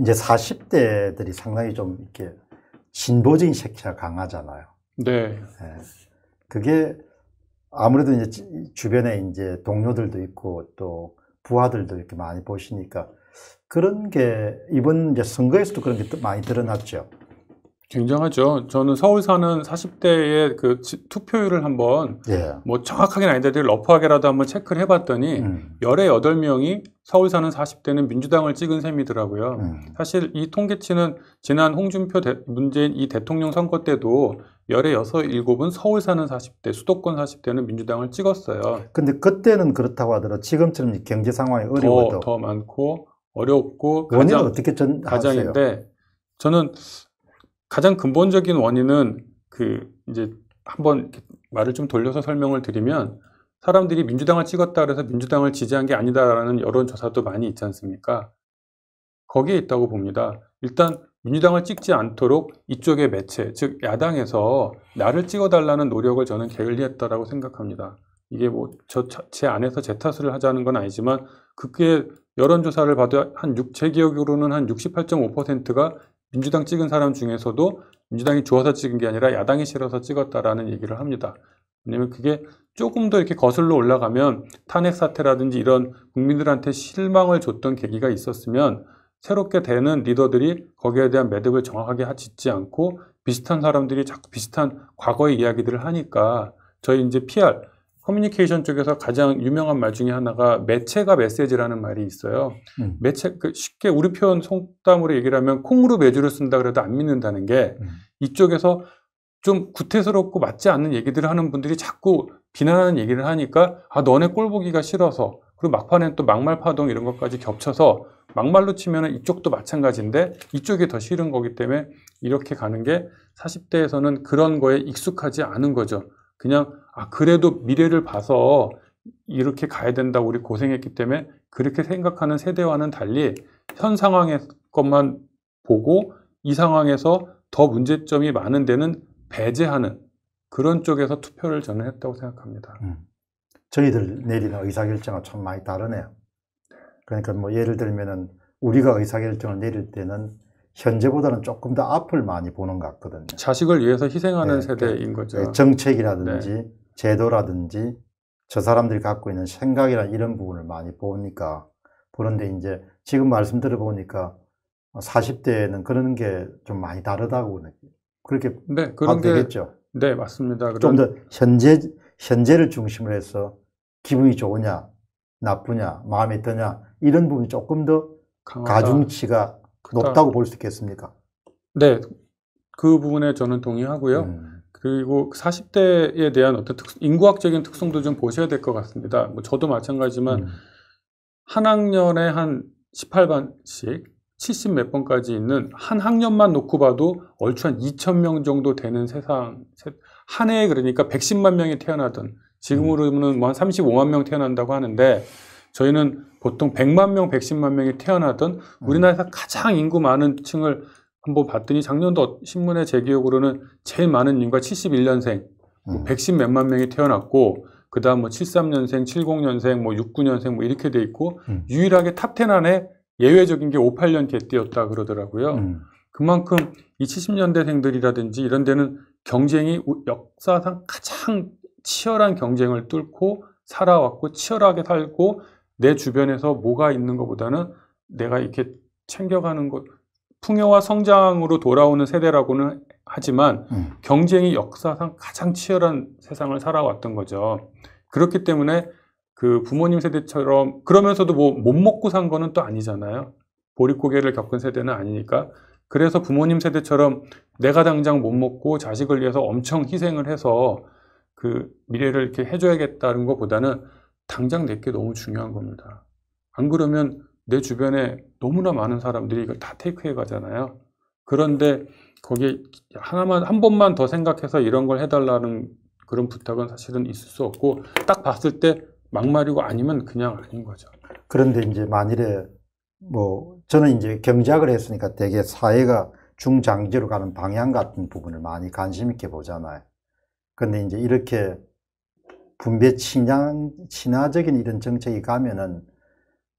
이제 40대들이 상당히 좀 이렇게 진보적인 색채가 강하잖아요. 네. 네. 그게 아무래도 이제 주변에 이제 동료들도 있고 또 부하들도 이렇게 많이 보시니까 그런 게 이번 이제 선거에서도 그런 게 많이 드러났죠. 굉장하죠. 저는 서울 사는 40대의 그 투표율을 한번 예. 뭐 정확하게는 아닌데 러프하게라도 한번 체크를 해봤더니 음. 열의 여덟 명이 서울 사는 40대는 민주당을 찍은 셈이더라고요. 음. 사실 이 통계치는 지난 홍준표 대, 문재인 이 대통령 선거 때도 열의 여섯 일곱은 서울 사는 40대, 수도권 40대는 민주당을 찍었어요. 근데 그때는 그렇다고 하더라도 지금처럼 경제 상황이 어려워도 더, 더 많고 어렵고 원인은 그러니까 가장, 어떻게 전 가장인데 저는 가장 근본적인 원인은 그 이제 한번 말을 좀 돌려서 설명을 드리면 사람들이 민주당을 찍었다 그래서 민주당을 지지한 게 아니다라는 여론조사도 많이 있지 않습니까? 거기에 있다고 봅니다. 일단 민주당을 찍지 않도록 이쪽의 매체, 즉 야당에서 나를 찍어달라는 노력을 저는 게을리했다라고 생각합니다. 이게 뭐제 안에서 제 탓을 하자는 건 아니지만 그게 여론조사를 봐도 한 6, 제 기억으로는 한 68.5%가 민주당 찍은 사람 중에서도 민주당이 좋아서 찍은 게 아니라 야당이 싫어서 찍었다라는 얘기를 합니다. 왜냐면 그게 조금 더 이렇게 거슬러 올라가면 탄핵 사태라든지 이런 국민들한테 실망을 줬던 계기가 있었으면 새롭게 되는 리더들이 거기에 대한 매듭을 정확하게 짓지 않고 비슷한 사람들이 자꾸 비슷한 과거의 이야기들을 하니까 저희 이제 PR 커뮤니케이션 쪽에서 가장 유명한 말 중에 하나가 매체가 메시지라는 말이 있어요. 음. 매체 그 쉽게 우리 표현 속담으로 얘기를 하면 콩으로 매주를 쓴다 그래도 안 믿는다는 게 음. 이쪽에서 좀 구태스럽고 맞지 않는 얘기들을 하는 분들이 자꾸 비난하는 얘기를 하니까 아 너네 꼴 보기가 싫어서 그리고 막판에또 막말 파동 이런 것까지 겹쳐서 막말로 치면 이쪽도 마찬가지인데 이쪽이 더 싫은 거기 때문에 이렇게 가는 게 40대에서는 그런 거에 익숙하지 않은 거죠. 그냥 아, 그래도 미래를 봐서 이렇게 가야 된다고 우리 고생했기 때문에 그렇게 생각하는 세대와는 달리 현 상황의 것만 보고 이 상황에서 더 문제점이 많은 데는 배제하는 그런 쪽에서 투표를 저는 했다고 생각합니다. 음. 저희들 내리는 의사결정은 참 많이 다르네요. 그러니까 뭐 예를 들면은 우리가 의사결정을 내릴 때는 현재보다는 조금 더 앞을 많이 보는 것 같거든요. 자식을 위해서 희생하는 네, 그러니까 세대인 거죠. 네, 정책이라든지 네. 제도라든지 저 사람들이 갖고 있는 생각이나 이런 부분을 많이 보니까 그런데 이제 지금 말씀 들어보니까 40대에는 그런 게 좀 많이 다르다고 그렇게 네, 그런 게 되겠죠. 네, 맞습니다. 좀더 현재 현재를 중심으로 해서 기분이 좋으냐, 나쁘냐, 마음에 드냐 이런 부분이 조금 더 강하다. 가중치가 높다고 볼 수 있겠습니까? 네, 그 부분에 저는 동의하고요. 음. 그리고 40대에 대한 어떤 특, 인구학적인 특성도 좀 보셔야 될 것 같습니다. 뭐 저도 마찬가지지만 음. 한 학년에 한 18반씩 70 몇 번까지 있는 한 학년만 놓고 봐도 얼추 한 2천 명 정도 되는 세상 한 해에 그러니까 110만 명이 태어나던 지금으로는 뭐한 35만 명 태어난다고 하는데 저희는 보통 100만 명, 110만 명이 태어나던 우리나라에서 가장 인구 많은 층을 한번 봤더니 작년도 신문의 제 기억으로는 제일 많은 이유가 71년생, 뭐110 몇만 명이 태어났고 그 다음 뭐 73년생, 70년생, 뭐 69년생 뭐 이렇게 돼 있고 음. 유일하게 탑텐 안에 예외적인 게 58년 개띠였다 그러더라고요. 음. 그만큼 이 70년대생들이라든지 이런 데는 경쟁이 역사상 가장 치열한 경쟁을 뚫고 살아왔고 치열하게 살고 내 주변에서 뭐가 있는 것보다는 내가 이렇게 챙겨가는 것 풍요와 성장으로 돌아오는 세대라고는 하지만 음. 경쟁이 역사상 가장 치열한 세상을 살아왔던 거죠. 그렇기 때문에 그 부모님 세대처럼 그러면서도 뭐 못 먹고 산 거는 또 아니잖아요. 보릿고개를 겪은 세대는 아니니까. 그래서 부모님 세대처럼 내가 당장 못 먹고 자식을 위해서 엄청 희생을 해서 그 미래를 이렇게 해줘야겠다는 것보다는 당장 내게 너무 중요한 겁니다. 안 그러면 내 주변에 너무나 많은 사람들이 이걸 다 테이크해 가잖아요. 그런데 거기에 하나만 한 번만 더 생각해서 이런 걸 해달라는 그런 부탁은 사실은 있을 수 없고 딱 봤을 때 막말이고 아니면 그냥 아닌 거죠. 그런데 이제 만일에 뭐 저는 이제 경제학을 했으니까 대개 사회가 중장기로 가는 방향 같은 부분을 많이 관심 있게 보잖아요. 근데 이제 이렇게 분배 친화적인 이런 정책이 가면은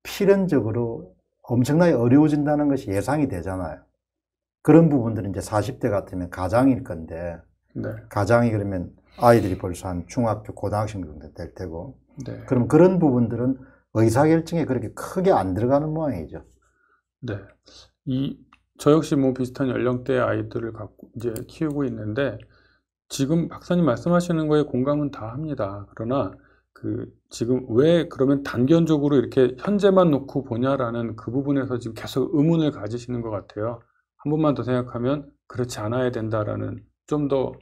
필연적으로 엄청나게 어려워진다는 것이 예상이 되잖아요. 그런 부분들은 이제 40대 같으면 가장일 건데, 네. 가장이 그러면 아이들이 벌써 한 중학교, 고등학생 정도 될 테고, 네. 그럼 그런 부분들은 의사결정에 그렇게 크게 안 들어가는 모양이죠. 네. 이, 저 역시 뭐 비슷한 연령대의 아이들을 갖고 이제 키우고 있는데, 지금 박사님 말씀하시는 거에 공감은 다 합니다. 그러나 그 지금 왜 그러면 단견적으로 이렇게 현재만 놓고 보냐라는 그 부분에서 지금 계속 의문을 가지시는 것 같아요. 한 번만 더 생각하면 그렇지 않아야 된다라는 좀 더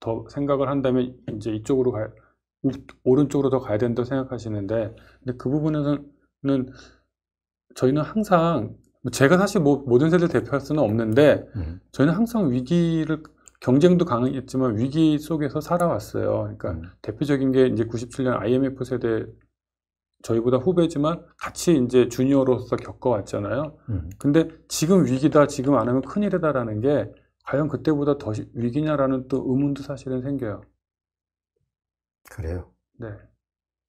더 생각을 한다면 이제 이쪽으로 가 오른쪽으로 더 가야 된다고 생각하시는데 근데 그 부분에서는 저희는 항상 제가 사실 뭐 모든 세대를 대표할 수는 없는데 음. 저희는 항상 위기를 경쟁도 강했지만 위기 속에서 살아왔어요. 그러니까 음. 대표적인 게 이제 97년 IMF 세대 저희보다 후배지만 같이 이제 주니어로서 겪어왔잖아요. 음. 근데 지금 위기다, 지금 안 하면 큰일이다라는 게 과연 그때보다 더 위기냐라는 또 의문도 사실은 생겨요. 그래요. 네.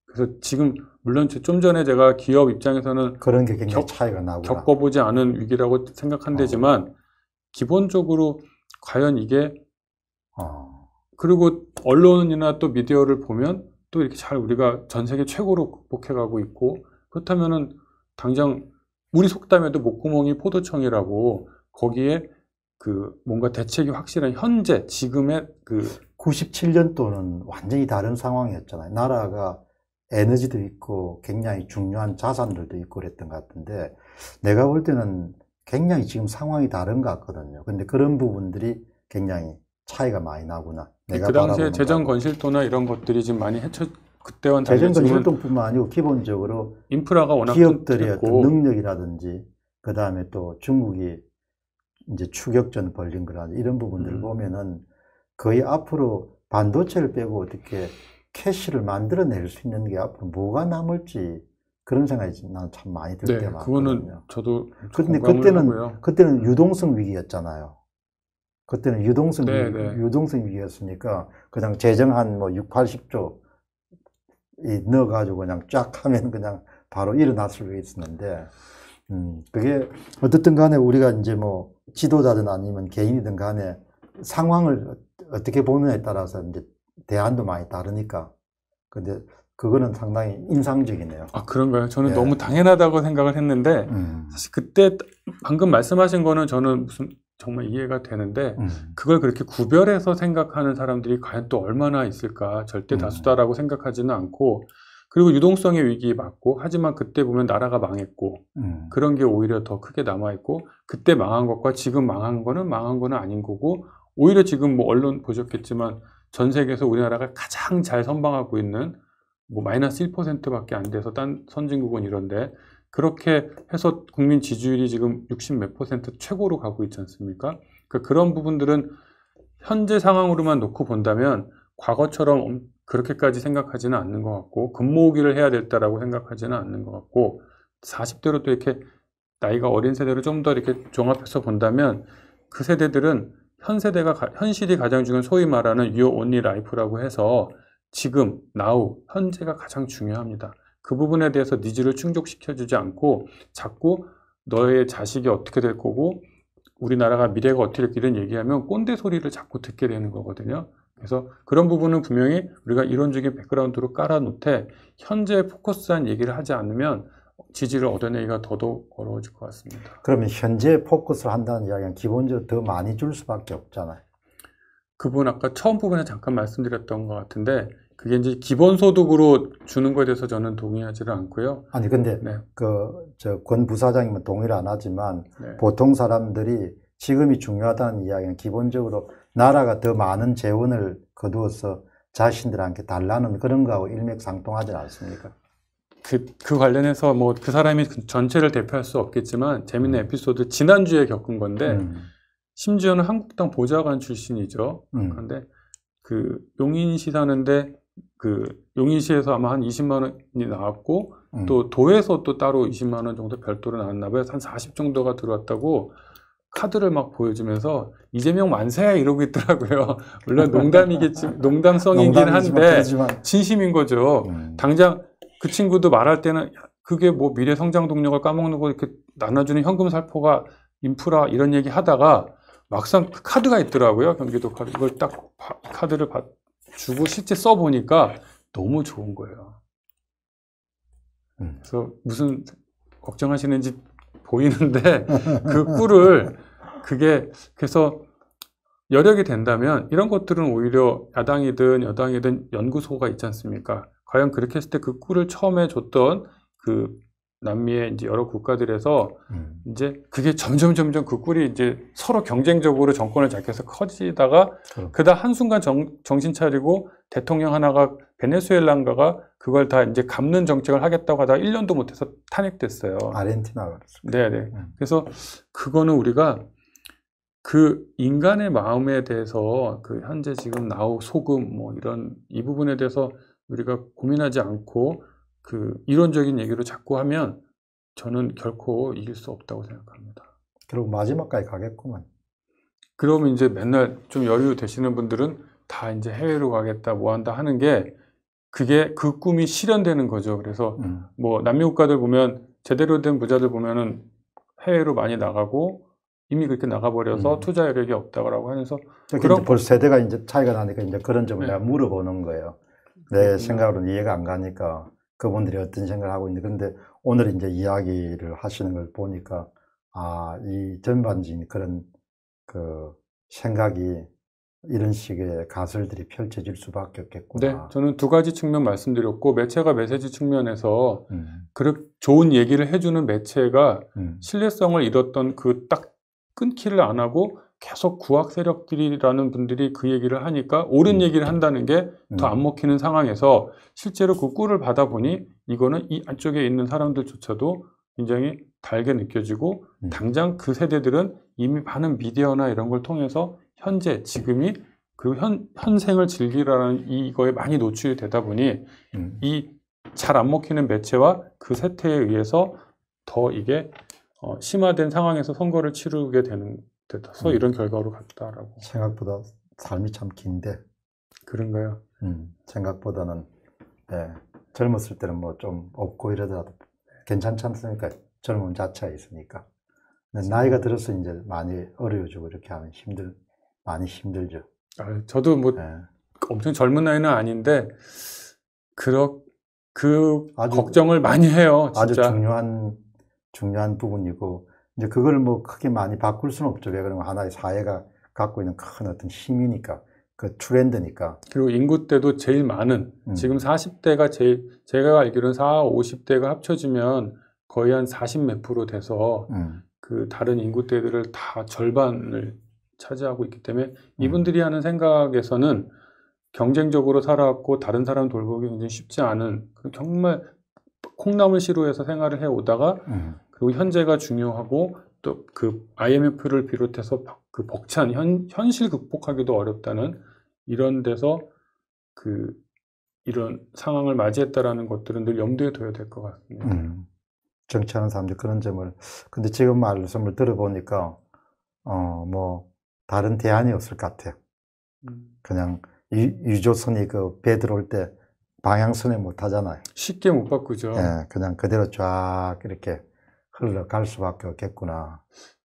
그래서 지금 물론 좀 전에 제가 기업 입장에서는 그런 게 굉장히 겪, 차이가 나고 겪어보지 않은 위기라고 생각한대지만 어. 기본적으로 과연 이게 아. 그리고 언론이나 또 미디어를 보면 또 이렇게 잘 우리가 전 세계 최고로 극복해가고 있고 그렇다면은 당장 우리 속담에도 목구멍이 포도청이라고 거기에 그 뭔가 대책이 확실한 현재 지금의 그 97년도는 완전히 다른 상황이었잖아요. 나라가 에너지도 있고 굉장히 중요한 자산들도 있고 그랬던 것 같은데 내가 볼 때는 굉장히 지금 상황이 다른 것 같거든요. 근데 그런 부분들이 굉장히 차이가 많이 나구나. 그 내가 그 당시에 재정 건실도나 이런 것들이 지금 많이 해쳐 그때와 달리 재정 건실도뿐만 아니고 기본적으로 인프라가 워낙 기업들의 어떤 능력이라든지 그 다음에 또 중국이 이제 추격전 벌린 거라든지 이런 부분들을 음. 보면은 거의 앞으로 반도체를 빼고 어떻게 캐시를 만들어낼 수 있는 게 앞으로 뭐가 남을지 그런 생각이 난참 많이 들 네, 때가 많거든요. 그거는 저도 그런데 그때는 하고요. 그때는 유동성 위기였잖아요. 그때는 유동성 네, 네. 유동성 위기였으니까 그냥 재정 한뭐 6, 80조 넣어 가지고 그냥 쫙 하면 그냥 바로 일어났을수 있었는데 음, 그게 어떻든 간에 우리가 이제 뭐 지도자든 아니면 개인이든 간에 상황을 어떻게 보느냐에 따라서 이제 대안도 많이 다르니까. 근데 그거는 상당히 인상적이네요. 아, 그런가요? 저는 예. 너무 당연하다고 생각을 했는데, 음. 사실 그때 방금 말씀하신 거는 저는 무슨 정말 이해가 되는데 음. 그걸 그렇게 구별해서 생각하는 사람들이 과연 또 얼마나 있을까 절대 음. 다수다라고 음. 생각하지는 않고 그리고 유동성의 위기 맞고 하지만 그때 보면 나라가 망했고 음. 그런 게 오히려 더 크게 남아 있고 그때 망한 것과 지금 망한 거는 망한 거는 아닌 거고 오히려 지금 뭐 언론 보셨겠지만 전 세계에서 우리나라가 가장 잘 선방하고 있는 뭐 마이너스 1%밖에 안 돼서 딴 선진국은 이런데 그렇게 해서 국민 지지율이 지금 60 몇 퍼센트 최고로 가고 있지 않습니까? 그러니까 그런 부분들은 현재 상황으로만 놓고 본다면 과거처럼 그렇게까지 생각하지는 않는 것 같고 근무기를 해야 됐다라고 생각하지는 않는 것 같고 40대로 또 이렇게 나이가 어린 세대로좀 더 이렇게 종합해서 본다면 그 세대들은 현 세대가 현실이 가장 중요한 소위 말하는 유오 온리 라이프라고 해서 지금 나우 현재가 가장 중요합니다. 그 부분에 대해서 니즈를 충족시켜주지 않고 자꾸 너의 자식이 어떻게 될 거고 우리나라가 미래가 어떻게 될지 이런 얘기하면 꼰대 소리를 자꾸 듣게 되는 거거든요. 그래서 그런 부분은 분명히 우리가 이론적인 백그라운드로 깔아놓되 현재 포커스한 얘기를 하지 않으면 지지를 얻어내기가 더더욱 어려워질 것 같습니다. 그러면 현재 포커스를 한다는 이야기는 기본적으로 더 많이 줄 수밖에 없잖아요. 그분 아까 처음 부분에 잠깐 말씀드렸던 것 같은데 그게 이제 기본소득으로 주는 것에 대해서 저는 동의하지를 않고요. 아니 근데 네. 그저 권 부사장님은 동의를 안 하지만 네. 보통 사람들이 지금이 중요하다는 이야기는 기본적으로 나라가 더 많은 재원을 거두어서 자신들한테 달라는 그런 거하고 일맥상통하지 않습니까? 그, 그 관련해서 뭐 그 사람이 그 전체를 대표할 수 없겠지만 재밌는 음. 에피소드 지난주에 겪은 건데 음. 심지어는 한국당 보좌관 출신이죠. 음. 그런데 그 용인시 사는데 그 용인시에서 아마 한 20만 원이 나왔고 음. 또 도에서 또 따로 20만 원 정도 별도로 나왔나 봐요. 한 40 정도가 들어왔다고 카드를 막 보여주면서 이재명 만세 이러고 있더라고요. 물론 농담이겠지, 농담성이긴 뭐 한데 진심인 거죠. 음. 당장 그 친구도 말할 때는 그게 뭐 미래 성장 동력을 까먹는 거 이렇게 나눠주는 현금 살포가 인프라 이런 얘기 하다가 막상 카드가 있더라고요. 경기도 카드. 이걸 딱 바, 카드를 받, 주고 실제 써보니까 너무 좋은 거예요. 음. 그래서 무슨 걱정하시는지 보이는데 그 꿀을 그게 그래서 여력이 된다면 이런 것들은 오히려 야당이든 여당이든 연구소가 있지 않습니까? 과연 그렇게 했을 때 그 꿀을 처음에 줬던 그 남미의 이제 여러 국가들에서 음. 이제 그게 점점 점점 그 꿀이 이제 서로 경쟁적으로 정권을 잡혀서 커지다가 그렇구 그다 한순간 정, 정신 차리고 대통령 하나가 베네수엘라인가가 그걸 다 이제 갚는 정책을 하겠다고 하다가 1년도 못해서 탄핵됐어요. 아르헨티나 가 그렇습니다. 네, 네. 음. 그래서 그거는 우리가 그 인간의 마음에 대해서 그 현재 지금 나오 소금 뭐 이런 이 부분에 대해서 우리가 고민하지 않고 그 이론적인 얘기로 자꾸 하면 저는 결코 이길 수 없다고 생각합니다. 결국 마지막까지 가겠구만. 그러면 이제 맨날 좀 여유 되시는 분들은 다 이제 해외로 가겠다, 뭐 한다 하는 게 그게 그 꿈이 실현되는 거죠. 그래서 음. 뭐 남미 국가들 보면 제대로 된 부자들 보면은 해외로 많이 나가고 이미 그렇게 나가버려서 음. 투자 여력이 없다고 하면서 그럼 그러니까 벌써 세대가 이제 차이가 나니까 이제 그런 점을 네. 내가 물어보는 거예요. 내 생각으로는 이해가 안 가니까 그분들이 어떤 생각을 하고 있는데 그런데 오늘 이제 이야기를 하시는 걸 보니까 아 이 전반적인 그런 그 생각이 이런 식의 가설들이 펼쳐질 수밖에 없겠구나. 네, 저는 두 가지 측면 말씀드렸고 매체가 메시지 측면에서 음. 그렇게 좋은 얘기를 해주는 매체가 음. 신뢰성을 잃었던 그 딱 끊기를 안 하고 계속 구학 세력들이라는 분들이 그 얘기를 하니까 옳은 음. 얘기를 한다는 게 더안 음. 먹히는 상황에서 실제로 그 꿀을 받아보니 이거는 이 안쪽에 있는 사람들조차도 굉장히 달게 느껴지고 음. 당장 그 세대들은 이미 많은 미디어나 이런 걸 통해서 현재 지금이 그리고 현, 현생을 즐기라는 이거에 많이 노출이 되다 보니 이 잘 안 먹히는 매체와 그 세태에 의해서 더 이게 어, 심화된 상황에서 선거를 치르게 되는 됐다서 음. 이런 결과로 갔다라고. 생각보다 삶이 참 긴데. 그런가요? 음, 생각보다는 네, 젊었을 때는 뭐 좀 없고 이러더라도 괜찮지 않습니까? 젊은 자체가 있으니까. 나이가 들어서 이제 많이 어려워지고 이렇게 하면 힘들, 많이 힘들죠. 아, 저도 뭐 네. 엄청 젊은 나이는 아닌데, 그렇, 그 아주, 걱정을 많이 해요. 진짜. 아주 중요한, 중요한 부분이고, 이제 그걸 뭐 크게 많이 바꿀 수는 없죠. 왜 그러면 하나의 사회가 갖고 있는 큰 어떤 힘이니까 그 트렌드니까. 그리고 인구 때도 제일 많은 음. 지금 40대가 제일 제가 알기로는 4, 50대가 합쳐지면 거의 한 40 몇 프로 돼서 음. 그 다른 인구대들을 다 절반을 차지하고 있기 때문에 음. 이분들이 음. 하는 생각에서는 경쟁적으로 살아왔고 다른 사람 돌보기 굉장히 쉽지 않은 그 정말 콩나물 시루에서 생활을 해 오다가 음. 그리고 현재가 중요하고 또 그 IMF를 비롯해서 그 벅찬 현, 현실 극복하기도 어렵다는 이런 데서 그 이런 상황을 맞이했다라는 것들은 늘 염두에 둬야 될 것 같습니다. 음. 정치하는 사람들 그런 점을 근데 지금 말씀을 들어보니까 어뭐 다른 대안이 없을 것 같아요. 음. 그냥 유, 조선이그 배 들어올 때 방향선에 못 하잖아요. 쉽게 못 바꾸죠. 예, 그냥 그대로 쫙 이렇게 흘러갈 수밖에 없겠구나.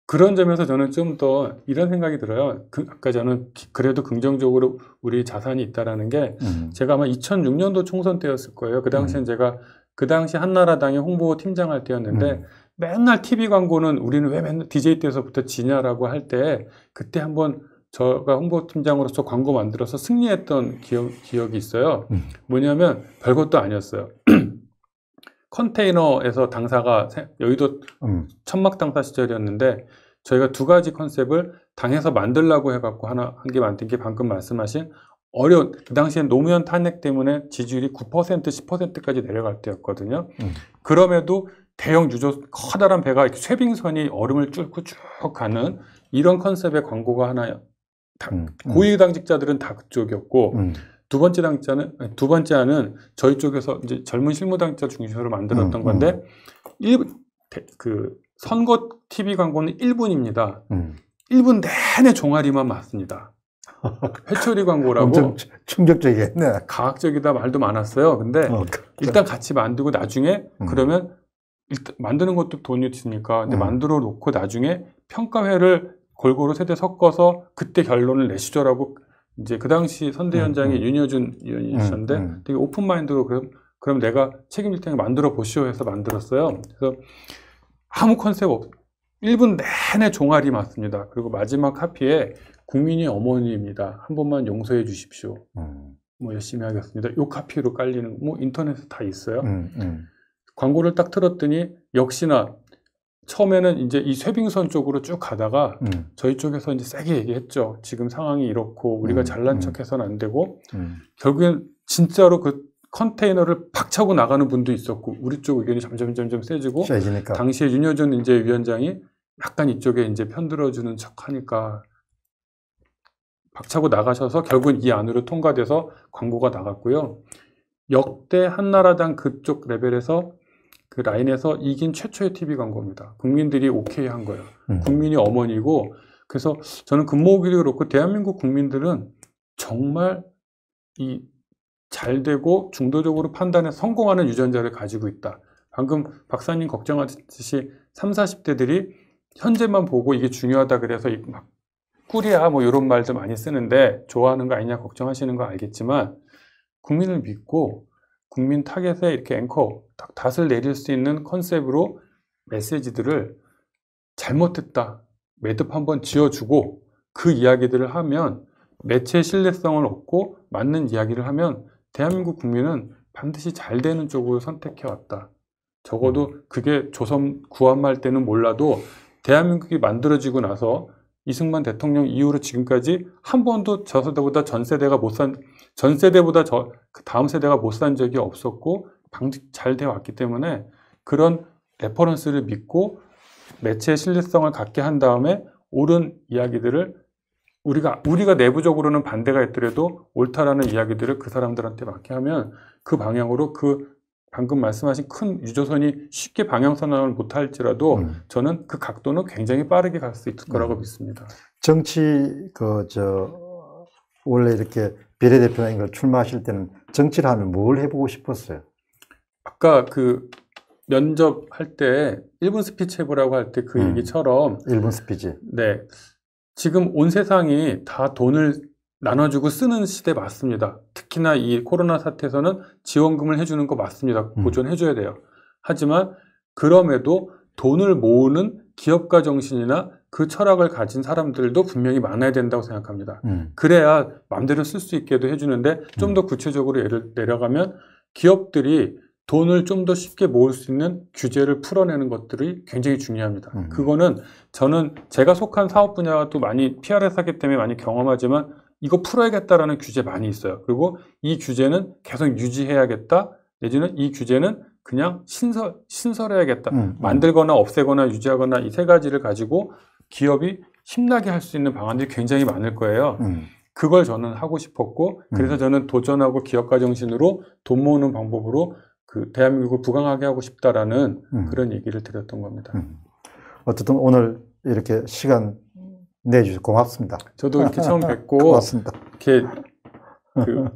그런 점에서 저는 좀 더 이런 생각이 들어요. 그, 아까 그러니까 저는 그래도 긍정적으로 우리 자산이 있다라는 게 음. 제가 아마 2006년도 총선 때였을 거예요. 그 당시엔 음. 제가 그 당시 한나라당의 홍보 팀장 할 때였는데 음. 맨날 TV 광고는 우리는 왜 맨날 DJ 때서부터 지냐라고 할 때 그때 한번 제가 홍보팀장으로서 광고 만들어서 승리했던 기억, 기억이 있어요. 음. 뭐냐면 별것도 아니었어요. 컨테이너에서 당사가 여의도 음. 천막 당사 시절이었는데 저희가 두 가지 컨셉을 당해서 만들라고 해갖고 하나 한게 만든 게 방금 말씀하신 어려운 그 당시엔 노무현 탄핵 때문에 지지율이 9% 10%까지 내려갈 때였거든요. 음. 그럼에도 대형 유조 커다란 배가 쇠빙선이 얼음을 뚫고 쭉 가는 이런 컨셉의 광고가 하나 다, 음, 음. 고위 당직자들은 다 그쪽이었고 음. 두 번째 당자는 두 번째 안은 저희 쪽에서 이제 젊은 실무 당자 중심으로 만들었던 음, 건데 일, 그 선거 TV 광고는 1분입니다. 음. 1분 내내 종아리만 맞습니다. 회초리 광고라고 충격적이네. 과학적이다 말도 많았어요. 근데 어, 일단 같이 만들고 나중에 그러면 일단 만드는 것도 돈이 드니까 근데 만들어 놓고 나중에 평가회를 골고루 세대 섞어서 그때 결론을 내시죠라고 이제 그 당시 선대위원장이 음, 음. 윤여준 의원이 셨는데 음, 음, 되게 오픈 마인드로 그럼 그럼 내가 책임질 테니 만들어 보시오 해서 만들었어요. 그래서 아무 컨셉 없. 1분 내내 종아리 맞습니다. 그리고 마지막 카피에 국민이 어머니입니다. 한 번만 용서해 주십시오. 음. 뭐 열심히 하겠습니다. 요 카피로 깔리는 뭐 인터넷에 다 있어요. 음, 음. 광고를 딱 틀었더니 역시나 처음에는 이제 이 쇠빙선 쪽으로 쭉 가다가 음. 저희 쪽에서 이제 세게 얘기했죠. 지금 상황이 이렇고 우리가 음. 잘난 음. 척해서는 안 되고 음. 결국엔 진짜로 그 컨테이너를 박차고 나가는 분도 있었고 우리 쪽 의견이 점점 점점 세지고 세지니까. 당시에 윤여준 이제 위원장이 약간 이쪽에 이제 편들어주는 척하니까 박차고 나가셔서 결국은 이 안으로 통과돼서 광고가 나갔고요. 역대 한나라당 그쪽 레벨에서 그 라인에서 이긴 최초의 TV 광고입니다. 국민들이 오케이 한 거예요. 음. 국민이 어머니고 그래서 저는 근모으기도 그렇고 대한민국 국민들은 정말 이 잘 되고 중도적으로 판단해 성공하는 유전자를 가지고 있다. 방금 박사님 걱정하듯이 3, 40대들이 현재만 보고 이게 중요하다 그래서 막 꿀이야 뭐 이런 말도 많이 쓰는데 좋아하는 거 아니냐 걱정하시는 거 알겠지만 국민을 믿고 국민 타겟에 이렇게 앵커, 딱 닷을 내릴 수 있는 컨셉으로 메시지들을 잘못했다, 매듭 한번 지어주고 그 이야기들을 하면 매체의 신뢰성을 얻고 맞는 이야기를 하면 대한민국 국민은 반드시 잘 되는 쪽으로 선택해왔다. 적어도 그게 조선 구한말 때는 몰라도 대한민국이 만들어지고 나서 이승만 대통령 이후로 지금까지 한 번도 저 세대보다 전 세대가 못 산, 전 세대보다 저, 그 다음 세대가 못 산 적이 없었고, 방직 잘 되어 왔기 때문에 그런 레퍼런스를 믿고 매체의 신뢰성을 갖게 한 다음에 옳은 이야기들을 우리가, 우리가 내부적으로는 반대가 있더라도 옳다라는 이야기들을 그 사람들한테 맞게 하면 그 방향으로 그 방금 말씀하신 큰 유조선이 쉽게 방향선언을 못할지라도 음. 저는 그 각도는 굉장히 빠르게 갈 수 있을 거라고 음. 믿습니다. 정치 그 저 원래 이렇게 비례대표인걸 출마하실 때는 정치를 하면 뭘 해보고 싶었어요? 아까 그 면접할 때 1분 스피치 해보라고 할 때그 음. 얘기처럼 1분 스피치. 네. 지금 온 세상이 다 돈을 나눠주고 쓰는 시대 맞습니다. 특히나 이 코로나 사태에서는 지원금을 해주는 거 맞습니다. 음. 보존해줘야 돼요. 하지만 그럼에도 돈을 모으는 기업가 정신이나 그 철학을 가진 사람들도 분명히 많아야 된다고 생각합니다. 음. 그래야 마음대로 쓸 수 있게도 해주는데 좀더 음. 구체적으로 예를 내려가면 기업들이 돈을 좀 더 쉽게 모을 수 있는 규제를 풀어내는 것들이 굉장히 중요합니다. 음. 그거는 저는 제가 속한 사업 분야도 많이 PRS 하기 때문에 많이 경험하지만 이거 풀어야겠다라는 규제 많이 있어요. 그리고 이 규제는 계속 유지해야겠다. 내지는 이 규제는 그냥 신설 신설해야겠다. 음. 음. 만들거나 없애거나 유지하거나 이 세 가지를 가지고 기업이 힘나게 할 수 있는 방안들이 굉장히 많을 거예요. 음. 그걸 저는 하고 싶었고 그래서 음. 저는 도전하고 기업가 정신으로 돈 모으는 방법으로 그 대한민국을 부강하게 하고 싶다라는 음. 그런 얘기를 드렸던 겁니다. 음. 어쨌든 오늘 이렇게 시간 네, 주 고맙습니다. 저도 이렇게 처음 뵙고 고맙습니다. 이렇게 그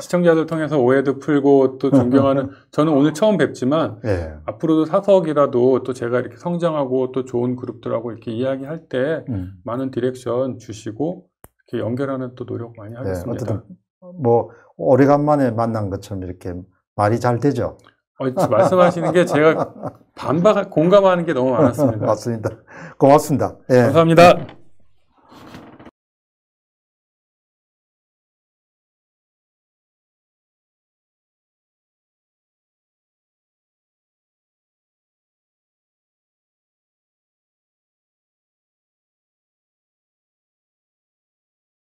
시청자들 통해서 오해도 풀고 또 존경하는 저는 오늘 처음 뵙지만 네. 앞으로도 사석이라도 또 제가 이렇게 성장하고 또 좋은 그룹들하고 이렇게 이야기할 때 음. 많은 디렉션 주시고 이렇게 연결하는 또 노력 많이 네, 하겠습니다. 네, 어쨌든 뭐 오래간만에 만난 것처럼 이렇게 말이 잘 되죠. 어, 말씀하시는 게 제가 반박 공감하는 게 너무 많았습니다. 맞습니다. 고맙습니다. 네. 감사합니다.